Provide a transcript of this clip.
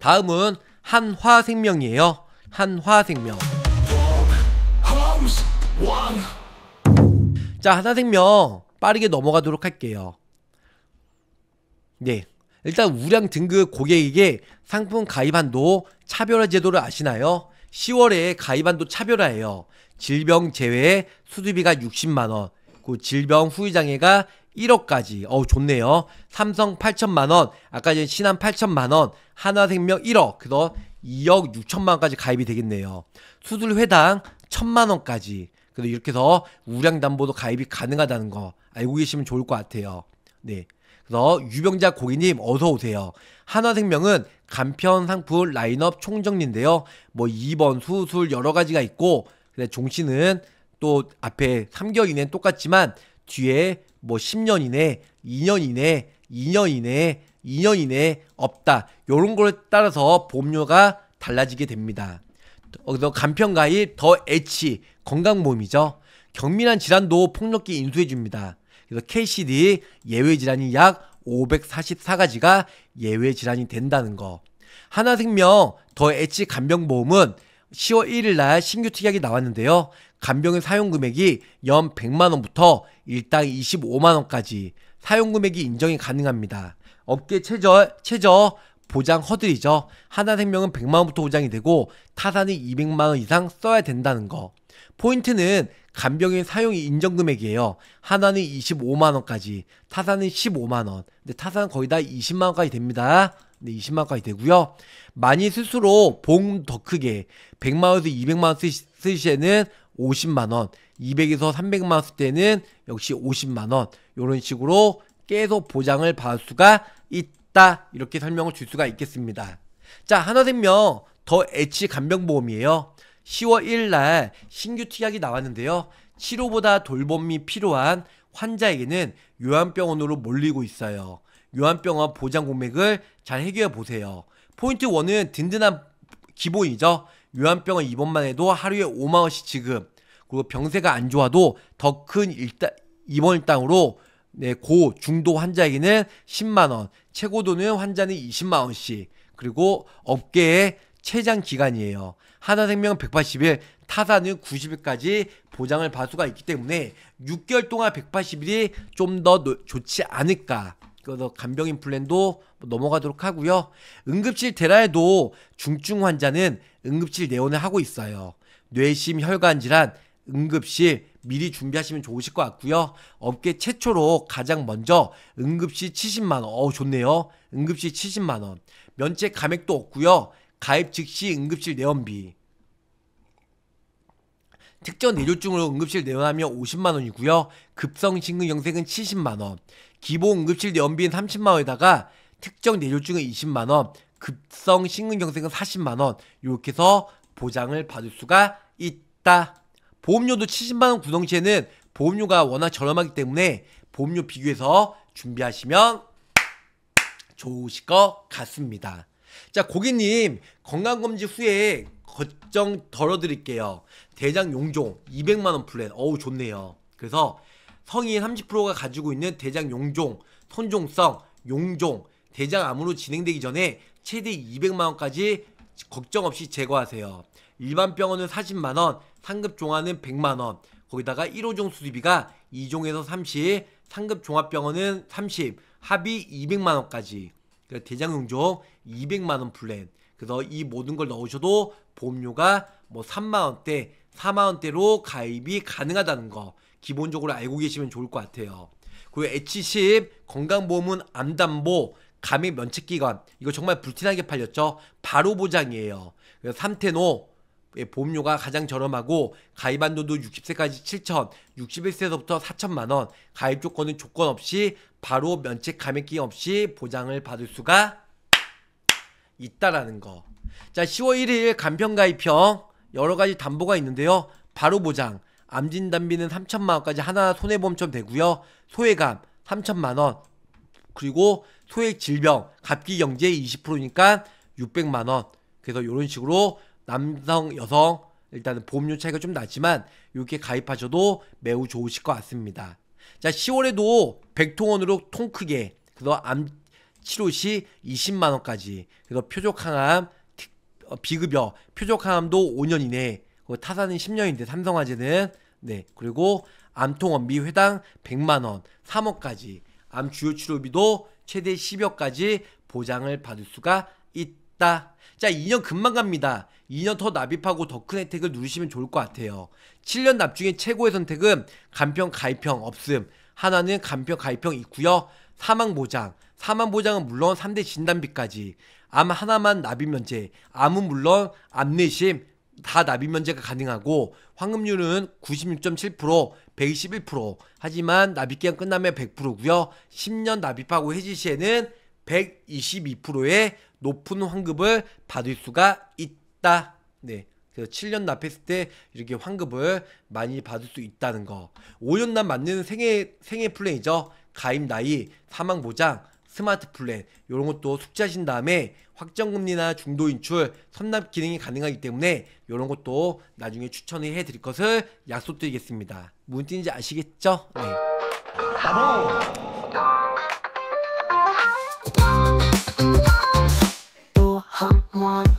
다음은 한화생명이에요. 한화생명. 자, 한화생명 빠르게 넘어가도록 할게요. 네. 일단 우량 등급 고객에게 상품 가입 한도 차별화 제도를 아시나요? 10월에 가입 한도 차별화예요. 질병 제외 수수비가 60만 원, 그 질병 후유장애가 1억까지. 어 좋네요. 삼성 8천만원, 아까 전 신한 8천만원, 하나생명 1억, 그래서 2억 6천만원까지 가입이 되겠네요. 수술회당 1천만원까지. 그래서 이렇게 해서 우량담보도 가입이 가능하다는 거 알고 계시면 좋을 것 같아요. 네. 그래서 유병자 고객님 어서 오세요. 한화생명은 간편 상품 라인업 총정리인데요. 뭐 2번 수술 여러 가지가 있고 근데 종신은 또 앞에 3개월 이내는 똑같지만 뒤에 뭐 10년 이내, 2년 이내, 2년 이내, 2년 이내 없다. 요런 걸 따라서 보험료가 달라지게 됩니다. 그래서 어, 간편가입 더 애치 건강보험이죠. 경미한 질환도 폭넓게 인수해 줍니다. 그래서 KCD 예외 질환이 약 544가지가 예외 질환이 된다는 거. 하나생명 더 애치 간병보험은 10월 1일 날 신규 특약이 나왔는데요. 간병인 사용 금액이 연 100만 원부터 일당 25만 원까지 사용 금액이 인정이 가능합니다. 업계 최저 최저 보장 허들이죠. 하나생명은 100만 원부터 보장이 되고 타산이 200만 원 이상 써야 된다는 거. 포인트는 간병인 사용 인정 금액이에요. 하나는 25만 원까지, 타산은 15만 원. 근데 타산 거의 다 20만 원까지 됩니다. 네, 20만 원까지 되고요. 많이 스스로 보험 더 크게 100만 원에서 200만 원 쓰시, 에는 50만 원, 200에서 300만 원쓸 때는 역시 50만 원 이런 식으로 계속 보장을 받을 수가 있다 이렇게 설명을 줄 수가 있겠습니다. 자 하나생명 더 H 간병보험이에요. 10월 1일 날 신규 특약이 나왔는데요. 치료보다 돌봄이 필요한 환자에게는 요한병원으로 몰리고 있어요. 요한병원 보장 공백을 잘 해결해 보세요. 포인트 1은 든든한 기본이죠. 요한병원 입원만 해도 하루에 5만 원씩 지급. 그리고 병세가 안 좋아도 더 큰 입원 일당으로 네, 고 중도 환자에게는 10만 원, 최고 돈은 환자는 20만 원씩. 그리고 업계의 최장 기간이에요. 하나생명 180일, 타사는 90일까지 보장을 받을 수가 있기 때문에 6개월 동안 180일이 좀 더 좋지 않을까. 그래서 간병 인플랜도 넘어가도록 하고요. 응급실 대라에도 중증 환자는 응급실 내원을 하고 있어요. 뇌심 혈관 질환 응급실 미리 준비하시면 좋으실 것 같고요. 업계 최초로 가장 먼저 응급실 70만 원. 어 좋네요. 응급실 70만 원. 면책 감액도 없고요. 가입 즉시 응급실 내원비. 특정 내조증으로 응급실 내원하면 50만 원이고요. 급성 심근경색은 70만 원, 기본 응급실 연비는 30만 원에다가 특정 내조증은 20만 원, 급성 심근경색은 40만 원 이렇게 해서 보장을 받을 수가 있다. 보험료도 70만 원구성에는 보험료가 워낙 저렴하기 때문에 보험료 비교해서 준비하시면 좋으실 것 같습니다. 자, 고객님, 건강검진 후에 걱정 덜어드릴게요. 대장 용종 200만원 플랜. 어우, 좋네요. 그래서 성인 30%가 가지고 있는 대장 용종, 손종성 용종, 대장암으로 진행되기 전에 최대 200만원까지 걱정 없이 제거하세요. 일반 병원은 40만원, 상급 종합은 100만원, 거기다가 1호종 수리비가 2종에서 30, 상급 종합병원은 30, 합이 200만원까지. 그 그러니까 대장용종 200만원 플랜 그래서 이 모든 걸 넣으셔도 보험료가 뭐 3만원대 4만원대로 가입이 가능하다는 거 기본적으로 알고 계시면 좋을 것 같아요 그리고 H10 건강보험은 암담보 감액 면책기관 이거 정말 불티나게 팔렸죠 바로 보장이에요 그래서 3테노 예, 보험료가 가장 저렴하고 가입한도도 60세까지 7천, 6 1세부터 4천만 원, 가입 조건은 조건 없이 바로 면책 감액기간 없이 보장을 받을 수가 있다라는 거. 자, 10월 1일 간편가입형 여러 가지 담보가 있는데요. 바로 보장, 암진단비는 3천만 원까지 하나 손해보험처럼 되고요. 소외감 3천만 원, 그리고 소액 질병, 갑기 경제 20%니까 600만 원. 그래서 이런 식으로 남성, 여성 일단은 보험료 차이가 좀 나지만 이렇게 가입하셔도 매우 좋으실 것 같습니다. 자, 10월에도 백통원으로통 크게 그래서 암 치료 시 20만 원까지 그래서 표적 항암 어, 비급여 표적 항암도 5년 이내 타사는 10년인데 삼성화재는 네 그리고 암통원비 회당 100만 원 3억까지 암 주요 치료비도 최대 1 0여까지 보장을 받을 수가 있다. 낮다. 자, 2년 금방 갑니다. 2년 더 납입하고 더 큰 혜택을 누리시면 좋을 것 같아요. 7년 납 중에 최고의 선택은 간평, 가입형 없음. 하나는 간평, 가입형 있고요. 사망 보장, 사망 보장은 물론 3대 진단비까지 암 하나만 납입 면제, 암은 물론 암내심 다 납입 면제가 가능하고 환급률은 96.7%, 121% 하지만 납입 기간 끝나면 100%고요. 10년 납입하고 해지 시에는 122%의 높은 환급을 받을 수가 있다. 네. 그래서 7년 납했을 때 이렇게 환급을 많이 받을 수 있다는 거. 5년 납 맞는 생애 생애 플랜이죠. 가입 나이, 사망 보장, 스마트 플랜 이런 것도 숙지하신 다음에 확정금리나 중도 인출, 선납 기능이 가능하기 때문에 이런 것도 나중에 추천을 해드릴 것을 약속드리겠습니다. 무슨 뜻인지 아시겠죠? 네. 바로. one